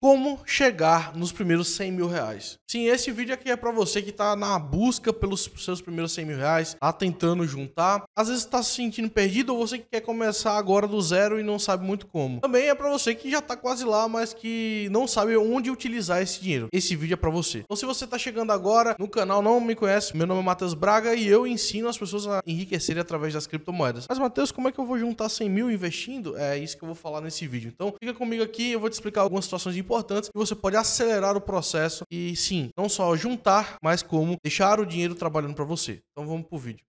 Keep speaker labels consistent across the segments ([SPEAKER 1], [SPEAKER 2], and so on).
[SPEAKER 1] Como chegar nos primeiros 100 mil reais? Sim, esse vídeo aqui é para você que está na busca pelos seus primeiros 100 mil reais, tá tentando juntar, às vezes está se sentindo perdido ou você que quer começar agora do zero e não sabe muito como. Também é para você que já está quase lá, mas que não sabe onde utilizar esse dinheiro. Esse vídeo é para você. Então, se você está chegando agora no canal, não me conhece, meu nome é Matheus Braga e eu ensino as pessoas a enriquecerem através das criptomoedas. Mas, Matheus, como é que eu vou juntar 100 mil investindo? É isso que eu vou falar nesse vídeo. Então, fica comigo aqui, eu vou te explicar algumas situações importantes e você pode acelerar o processo e sim, não só juntar, mas como deixar o dinheiro trabalhando para você. Então vamos pro vídeo.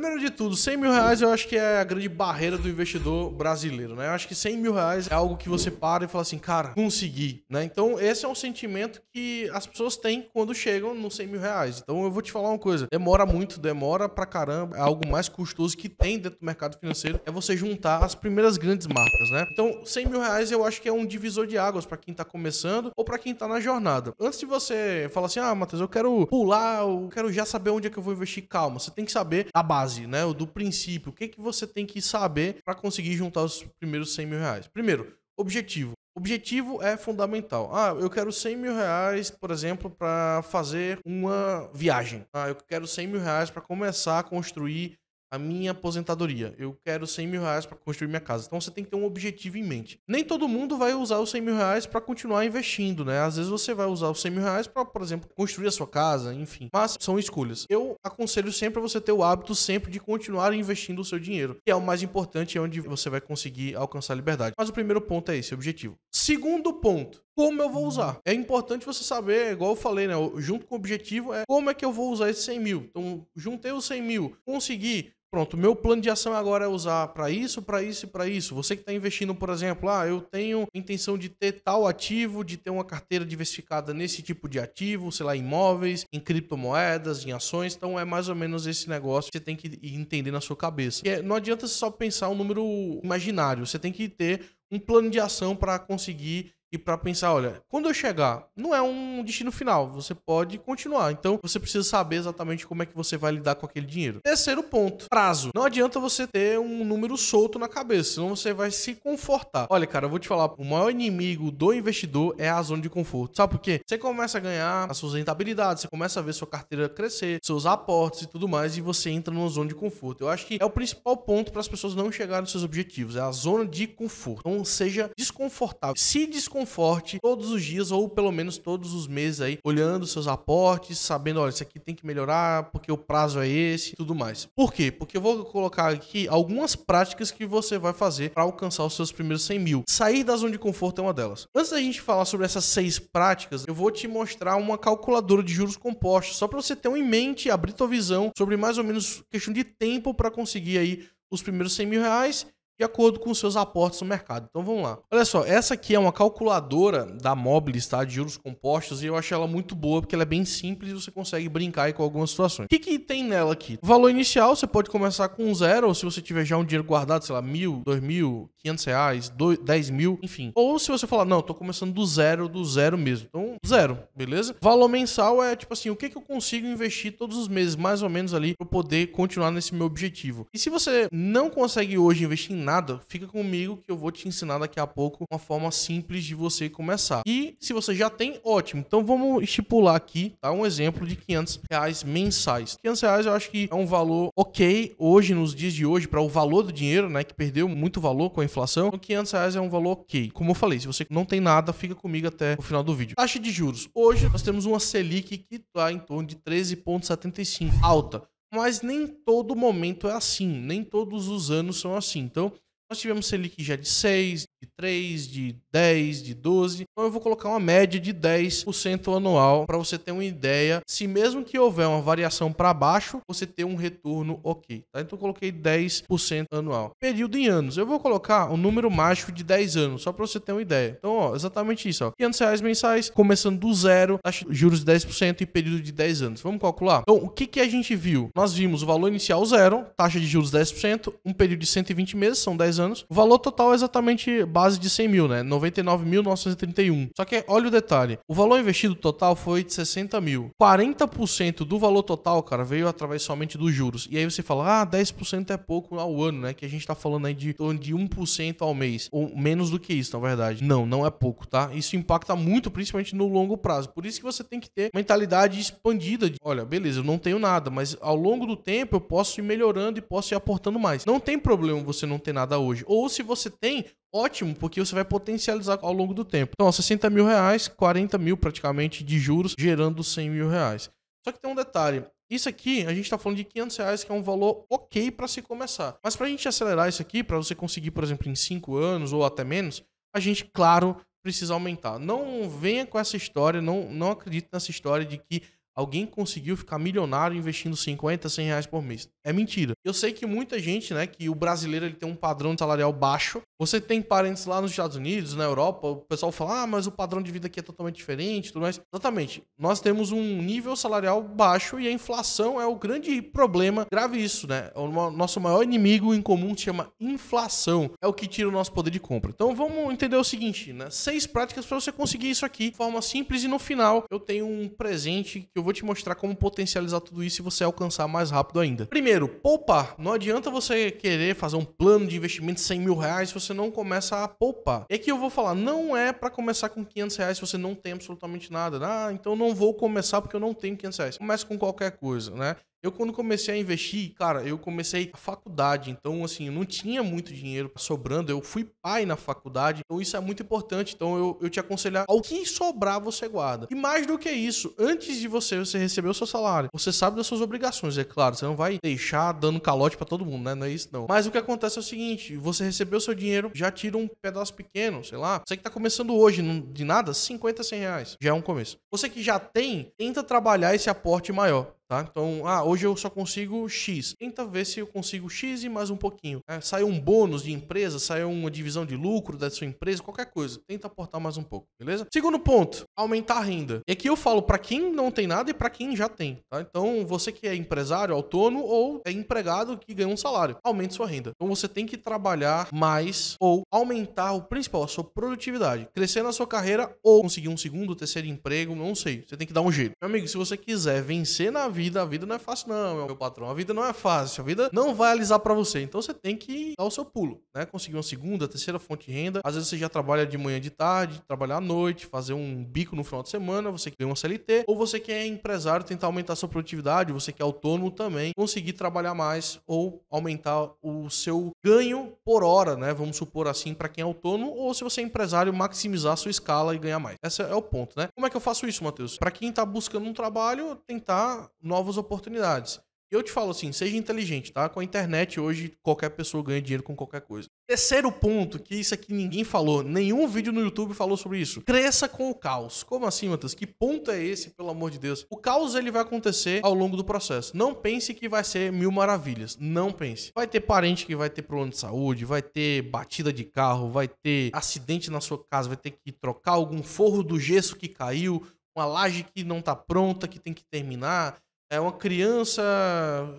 [SPEAKER 1] Primeiro de tudo, 100 mil reais eu acho que é a grande barreira do investidor brasileiro, né? Eu acho que 100 mil reais é algo que você para e fala assim, cara, consegui, né? Então, esse é um sentimento que as pessoas têm quando chegam nos 100 mil reais. Então, eu vou te falar uma coisa: demora muito, demora pra caramba. É algo mais custoso que tem dentro do mercado financeiro é você juntar as primeiras grandes marcas, né? Então, 100 mil reais eu acho que é um divisor de águas para quem tá começando ou para quem tá na jornada. Antes de você falar assim, ah, Matheus, eu quero pular, eu quero já saber onde é que eu vou investir, calma. Você tem que saber a base base, né? O do princípio. O que, que você tem que saber para conseguir juntar os primeiros 100 mil reais? Primeiro, objetivo. Objetivo é fundamental. Ah, eu quero 100 mil reais, por exemplo, para fazer uma viagem. Ah, eu quero 100 mil reais para começar a construir a minha aposentadoria. Eu quero 100 mil reais para construir minha casa. Então você tem que ter um objetivo em mente. Nem todo mundo vai usar os 100 mil reais para continuar investindo, né? Às vezes você vai usar os 100 mil reais para, por exemplo, construir a sua casa, enfim. Mas são escolhas. Eu aconselho sempre você ter o hábito sempre de continuar investindo o seu dinheiro, que é o mais importante é onde você vai conseguir alcançar a liberdade. Mas o primeiro ponto é esse, objetivo. Segundo ponto, como eu vou usar. É importante você saber, igual eu falei, né? Junto com o objetivo é como é que eu vou usar esses 100 mil. Então, juntei os 100 mil, consegui Pronto, meu plano de ação agora é usar para isso, para isso e para isso. Você que está investindo, por exemplo, ah, eu tenho intenção de ter tal ativo, de ter uma carteira diversificada nesse tipo de ativo, sei lá, imóveis, em criptomoedas, em ações. Então é mais ou menos esse negócio que você tem que entender na sua cabeça. É, não adianta só pensar um número imaginário, você tem que ter um plano de ação para conseguir e para pensar, olha, quando eu chegar, não é um destino final, você pode continuar. Então, você precisa saber exatamente como é que você vai lidar com aquele dinheiro. Terceiro ponto, prazo. Não adianta você ter um número solto na cabeça, senão você vai se confortar. Olha, cara, eu vou te falar, o maior inimigo do investidor é a zona de conforto. Sabe por quê? Você começa a ganhar as suas rentabilidades, você começa a ver sua carteira crescer, seus aportes e tudo mais e você entra numa zona de conforto. Eu acho que é o principal ponto para as pessoas não chegarem aos seus objetivos, é a zona de conforto. Então, seja desconfortável. Se desconfortável conforte todos os dias ou pelo menos todos os meses aí, olhando seus aportes, sabendo, olha, isso aqui tem que melhorar porque o prazo é esse e tudo mais. Por quê? Porque eu vou colocar aqui algumas práticas que você vai fazer para alcançar os seus primeiros 100 mil. Sair da zona de conforto é uma delas. Antes da gente falar sobre essas seis práticas, eu vou te mostrar uma calculadora de juros compostos, só para você ter um em mente, abrir tua visão sobre mais ou menos questão de tempo para conseguir aí os primeiros 100 mil reais de acordo com seus aportes no mercado. Então vamos lá. Olha só, essa aqui é uma calculadora da Mobilis, tá? De juros compostos, e eu acho ela muito boa porque ela é bem simples e você consegue brincar aí com algumas situações. O que, que tem nela aqui? O valor inicial, você pode começar com zero, ou se você tiver já um dinheiro guardado, sei lá, mil, dois mil, quinhentos reais, dois, dez mil, enfim. Ou se você falar, não, tô começando do zero, do zero mesmo. Então, zero, beleza? Valor mensal é tipo assim, o que, que eu consigo investir todos os meses, mais ou menos ali, para poder continuar nesse meu objetivo. E se você não consegue hoje investir em nada, nada, fica comigo que eu vou te ensinar daqui a pouco uma forma simples de você começar. E se você já tem, ótimo. Então vamos estipular aqui, tá? Um exemplo de 500 reais mensais. 500 reais eu acho que é um valor ok hoje, nos dias de hoje, para o valor do dinheiro, né? Que perdeu muito valor com a inflação. Então 500 reais é um valor ok. Como eu falei, se você não tem nada, fica comigo até o final do vídeo. Taxa de juros. Hoje nós temos uma Selic que está em torno de 13,75, alta mas nem todo momento é assim, nem todos os anos são assim. Então, nós tivemos Selic já de 6, de 3, de 10, de 12. Então eu vou colocar uma média de 10% anual para você ter uma ideia. Se mesmo que houver uma variação para baixo, você ter um retorno ok. Tá? Então eu coloquei 10% anual. Período em anos. Eu vou colocar um número mágico de 10 anos, só para você ter uma ideia. Então, ó, exatamente isso. Ó. 500 reais mensais, começando do zero, taxa de juros de 10% e período de 10 anos. Vamos calcular? Então, o que, que a gente viu? Nós vimos o valor inicial zero, taxa de juros 10%, um período de 120 meses, são 10 anos. O valor total é exatamente base de 100 mil, né? 99.931. Só que olha o detalhe: o valor investido total foi de 60 mil. 40% do valor total, cara, veio através somente dos juros. E aí você fala, ah, 10% é pouco ao ano, né? Que a gente tá falando aí de torno de 1% ao mês, ou menos do que isso, na verdade. Não, não é pouco, tá? Isso impacta muito, principalmente no longo prazo. Por isso que você tem que ter mentalidade expandida de, olha, beleza, eu não tenho nada, mas ao longo do tempo eu posso ir melhorando e posso ir aportando mais. Não tem problema você não ter nada hoje. Ou se você tem, ótimo, porque você vai potencializar ao longo do tempo. Então, ó, 60 mil reais, 40 mil praticamente de juros, gerando 100 mil reais. Só que tem um detalhe. Isso aqui, a gente está falando de 500 reais, que é um valor ok para se começar. Mas para a gente acelerar isso aqui, para você conseguir, por exemplo, em 5 anos ou até menos, a gente, claro, precisa aumentar. Não venha com essa história, não, não acredite nessa história de que alguém conseguiu ficar milionário investindo 50, 100 reais por mês. É mentira. Eu sei que muita gente, né, que o brasileiro ele tem um padrão salarial baixo. Você tem parentes lá nos Estados Unidos, na Europa, o pessoal fala, ah, mas o padrão de vida aqui é totalmente diferente, tudo mais. Exatamente. Nós temos um nível salarial baixo e a inflação é o grande problema. Grave isso, né? É o nosso maior inimigo em comum se chama inflação. É o que tira o nosso poder de compra. Então vamos entender o seguinte, né? Seis práticas para você conseguir isso aqui de forma simples e no final eu tenho um presente que eu vou vou te mostrar como potencializar tudo isso e você alcançar mais rápido ainda. Primeiro, poupar. Não adianta você querer fazer um plano de investimento de 100 mil reais se você não começa a poupar. É que eu vou falar, não é para começar com 500 reais se você não tem absolutamente nada. Ah, então não vou começar porque eu não tenho 500 reais. Comece com qualquer coisa, né? Eu, quando comecei a investir, cara, eu comecei a faculdade, então, assim, eu não tinha muito dinheiro sobrando, eu fui pai na faculdade, então isso é muito importante. Então, eu, eu te aconselho ao que sobrar, você guarda. E mais do que isso, antes de você, você receber o seu salário, você sabe das suas obrigações, é claro, você não vai deixar dando calote para todo mundo, né? Não é isso, não. Mas o que acontece é o seguinte: você recebeu o seu dinheiro, já tira um pedaço pequeno, sei lá, você que tá começando hoje, de nada, 50, 100 reais, já é um começo. Você que já tem, tenta trabalhar esse aporte maior. Tá? Então, ah, hoje eu só consigo X. Tenta ver se eu consigo X e mais um pouquinho. É, Sai um bônus de empresa, sai uma divisão de lucro da sua empresa, qualquer coisa. Tenta aportar mais um pouco, beleza? Segundo ponto, aumentar a renda. E aqui eu falo para quem não tem nada e para quem já tem. Tá? Então, você que é empresário, autônomo ou é empregado que ganha um salário, aumente sua renda. Então, você tem que trabalhar mais ou aumentar o principal, a sua produtividade. Crescer na sua carreira ou conseguir um segundo, terceiro emprego, não sei. Você tem que dar um jeito. Meu amigo, se você quiser vencer na vida, vida. A vida não é fácil, não, meu patrão. A vida não é fácil. A vida não vai alisar para você. Então você tem que dar o seu pulo, né? Conseguir uma segunda, terceira fonte de renda. Às vezes você já trabalha de manhã de tarde, trabalhar à noite, fazer um bico no final de semana, você quer uma CLT, ou você quer é empresário, tentar aumentar sua produtividade, você que é autônomo também, conseguir trabalhar mais ou aumentar o seu ganho por hora, né? Vamos supor assim, para quem é autônomo, ou se você é empresário, maximizar sua escala e ganhar mais. Esse é o ponto, né? Como é que eu faço isso, Matheus? Para quem tá buscando um trabalho, tentar novas oportunidades. Eu te falo assim, seja inteligente, tá? Com a internet hoje qualquer pessoa ganha dinheiro com qualquer coisa. Terceiro ponto, que isso aqui ninguém falou, nenhum vídeo no YouTube falou sobre isso. Cresça com o caos. Como assim, Matheus? Que ponto é esse, pelo amor de Deus? O caos ele vai acontecer ao longo do processo. Não pense que vai ser mil maravilhas. Não pense. Vai ter parente que vai ter problema de saúde, vai ter batida de carro, vai ter acidente na sua casa, vai ter que trocar algum forro do gesso que caiu, uma laje que não tá pronta, que tem que terminar é uma criança,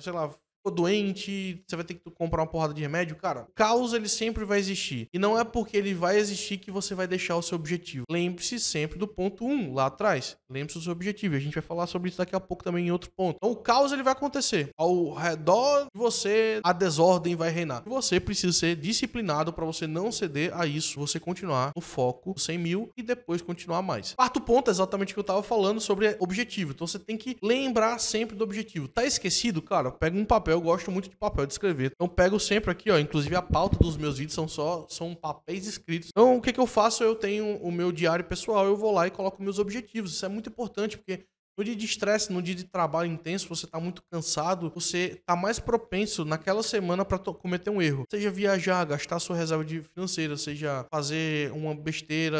[SPEAKER 1] sei lá, ficou doente, você vai ter que comprar uma porrada de remédio. Cara, caos ele sempre vai existir. E não é porque ele vai existir que você vai deixar o seu objetivo. Lembre-se sempre do ponto 1 um, lá atrás. Lembre-se do seu objetivo. A gente vai falar sobre isso daqui a pouco também em outro ponto. Então, o caos ele vai acontecer. Ao redor de você, a desordem vai reinar. E você precisa ser disciplinado para você não ceder a isso. Você continuar no foco 100 mil e depois continuar mais. Quarto ponto é exatamente o que eu tava falando sobre objetivo. Então, você tem que lembrar sempre do objetivo. Tá esquecido? Cara, pega um papel eu gosto muito de papel, de escrever. Então pego sempre aqui, ó, inclusive a pauta dos meus vídeos são só são papéis escritos. Então o que, que eu faço? Eu tenho o meu diário pessoal, eu vou lá e coloco meus objetivos. Isso é muito importante porque no dia de estresse, no dia de trabalho intenso, você está muito cansado, você está mais propenso naquela semana para cometer um erro. Seja viajar, gastar sua reserva financeira, seja fazer uma besteira,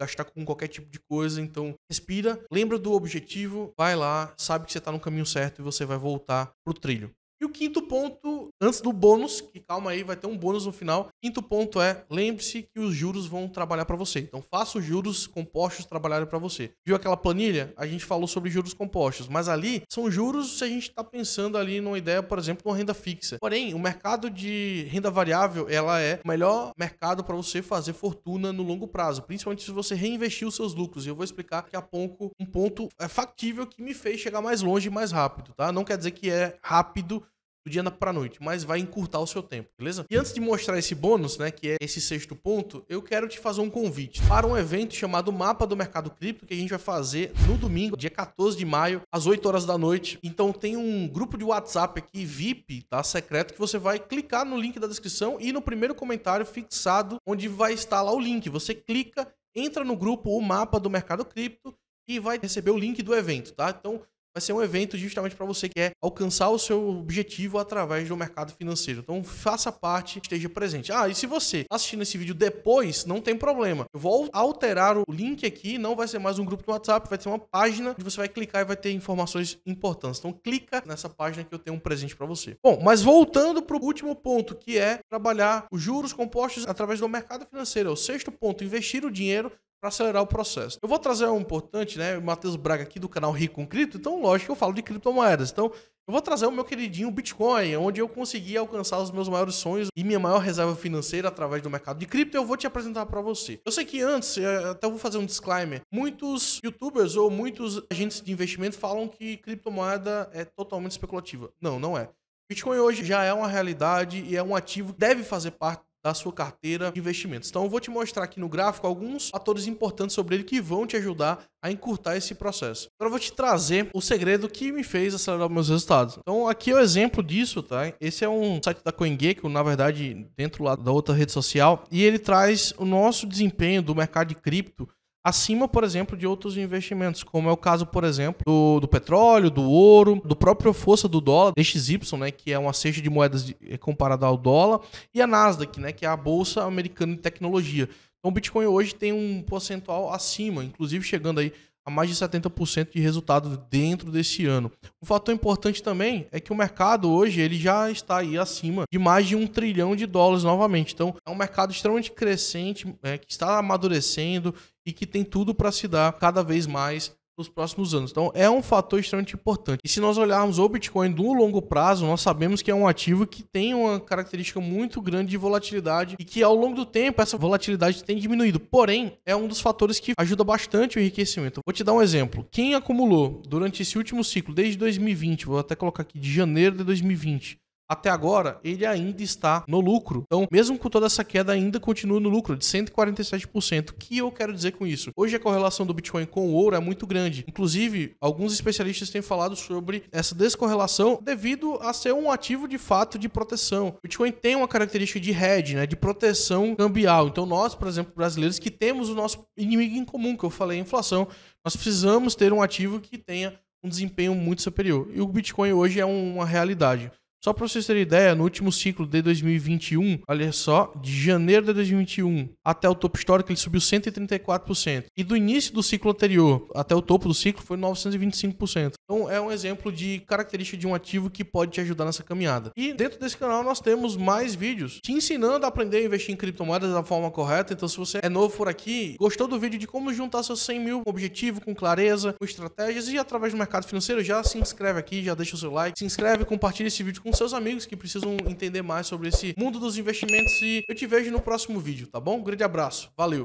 [SPEAKER 1] gastar com qualquer tipo de coisa. Então, respira, lembra do objetivo, vai lá, sabe que você está no caminho certo e você vai voltar pro trilho. E o quinto ponto, antes do bônus, que calma aí, vai ter um bônus no final. Quinto ponto é, lembre-se que os juros vão trabalhar para você. Então faça os juros compostos trabalharem para você. Viu aquela planilha? A gente falou sobre juros compostos, mas ali são juros se a gente está pensando ali numa ideia, por exemplo, de uma renda fixa. Porém, o mercado de renda variável, ela é o melhor mercado para você fazer fortuna no longo prazo, principalmente se você reinvestir os seus lucros. E eu vou explicar daqui a pouco um ponto é factível que me fez chegar mais longe e mais rápido, tá? Não quer dizer que é rápido do dia para noite, mas vai encurtar o seu tempo, beleza? E antes de mostrar esse bônus, né, que é esse sexto ponto, eu quero te fazer um convite para um evento chamado Mapa do Mercado Cripto que a gente vai fazer no domingo, dia 14 de maio, às 8 horas da noite. Então tem um grupo de WhatsApp aqui VIP, tá, secreto que você vai clicar no link da descrição e no primeiro comentário fixado onde vai estar lá o link. Você clica, entra no grupo o Mapa do Mercado Cripto e vai receber o link do evento, tá? Então vai ser um evento justamente para você que quer alcançar o seu objetivo através do mercado financeiro. Então faça parte, esteja presente. Ah, e se você está assistindo esse vídeo depois, não tem problema. Eu vou alterar o link aqui, não vai ser mais um grupo do WhatsApp, vai ser uma página onde você vai clicar e vai ter informações importantes. Então clica nessa página que eu tenho um presente para você. Bom, mas voltando para o último ponto, que é trabalhar os juros compostos através do mercado financeiro. É o sexto ponto, investir o dinheiro para acelerar o processo. Eu vou trazer um importante, né? O Matheus Braga aqui do canal Rico com Cripto, então lógico que eu falo de criptomoedas. Então, eu vou trazer o meu queridinho Bitcoin, onde eu consegui alcançar os meus maiores sonhos e minha maior reserva financeira através do mercado de cripto, eu vou te apresentar para você. Eu sei que antes, é, até vou fazer um disclaimer, muitos youtubers ou muitos agentes de investimento falam que criptomoeda é totalmente especulativa. Não, não é. Bitcoin hoje já é uma realidade e é um ativo que deve fazer parte da sua carteira de investimentos. Então, eu vou te mostrar aqui no gráfico alguns fatores importantes sobre ele que vão te ajudar a encurtar esse processo. Agora, eu vou te trazer o segredo que me fez acelerar meus resultados. Então, aqui é o um exemplo disso, tá? Esse é um site da CoinGecko, na verdade, dentro lá da outra rede social, e ele traz o nosso desempenho do mercado de cripto acima, por exemplo, de outros investimentos, como é o caso, por exemplo, do, do petróleo, do ouro, do próprio força do dólar, DXY, né, que é uma cesta de moedas de, é comparada ao dólar, e a Nasdaq, né, que é a bolsa americana de tecnologia. Então, o Bitcoin hoje tem um percentual acima, inclusive chegando aí a mais de 70% de resultado dentro desse ano. Um fator importante também é que o mercado hoje ele já está aí acima de mais de um trilhão de dólares novamente. Então é um mercado extremamente crescente, é, que está amadurecendo e que tem tudo para se dar cada vez mais nos próximos anos. Então, é um fator extremamente importante. E se nós olharmos o Bitcoin no longo prazo, nós sabemos que é um ativo que tem uma característica muito grande de volatilidade e que ao longo do tempo essa volatilidade tem diminuído. Porém, é um dos fatores que ajuda bastante o enriquecimento. Vou te dar um exemplo. Quem acumulou durante esse último ciclo, desde 2020, vou até colocar aqui de janeiro de 2020, até agora, ele ainda está no lucro. Então, mesmo com toda essa queda, ainda continua no lucro de 147%. O que eu quero dizer com isso? Hoje a correlação do Bitcoin com o ouro é muito grande. Inclusive, alguns especialistas têm falado sobre essa descorrelação devido a ser um ativo de fato de proteção. O Bitcoin tem uma característica de hedge, né, de proteção cambial. Então, nós, por exemplo, brasileiros que temos o nosso inimigo em comum, que eu falei, a inflação, nós precisamos ter um ativo que tenha um desempenho muito superior. E o Bitcoin hoje é uma realidade. Só para vocês terem ideia, no último ciclo de 2021, olha só, de janeiro de 2021 até o topo histórico, ele subiu 134%. E do início do ciclo anterior até o topo do ciclo foi 925%. Então é um exemplo de característica de um ativo que pode te ajudar nessa caminhada. E dentro desse canal nós temos mais vídeos te ensinando a aprender a investir em criptomoedas da forma correta. Então se você é novo por aqui, gostou do vídeo de como juntar seus 100 mil com objetivo, com clareza, com estratégias e através do mercado financeiro, já se inscreve aqui, já deixa o seu like, se inscreve, compartilha esse vídeo com seus amigos que precisam entender mais sobre esse mundo dos investimentos e eu te vejo no próximo vídeo, tá bom? Um grande abraço, valeu!